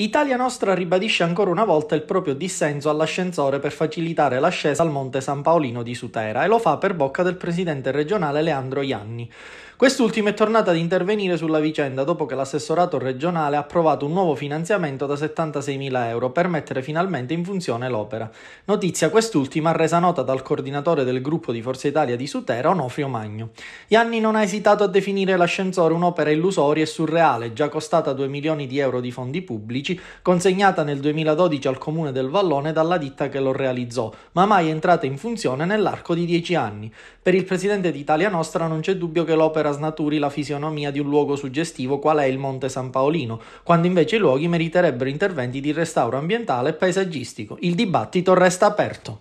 Italia Nostra ribadisce ancora una volta il proprio dissenso all'ascensore per facilitare l'ascesa al Monte San Paolino di Sutera e lo fa per bocca del presidente regionale Leandro Ianni. Quest'ultimo è tornato ad intervenire sulla vicenda dopo che l'assessorato regionale ha approvato un nuovo finanziamento da 76.000 euro per mettere finalmente in funzione l'opera. Notizia quest'ultima resa nota dal coordinatore del gruppo di Forza Italia di Sutera, Onofrio Magno. Ianni non ha esitato a definire l'ascensore un'opera illusoria e surreale, già costata 2 milioni di euro di fondi pubblici edifici, consegnata nel 2012 al comune del Vallone dalla ditta che lo realizzò, ma mai entrata in funzione nell'arco di dieci anni. Per il presidente d'Italia Nostra non c'è dubbio che l'opera snaturi la fisionomia di un luogo suggestivo qual è il Monte San Paolino, quando invece i luoghi meriterebbero interventi di restauro ambientale e paesaggistico. Il dibattito resta aperto.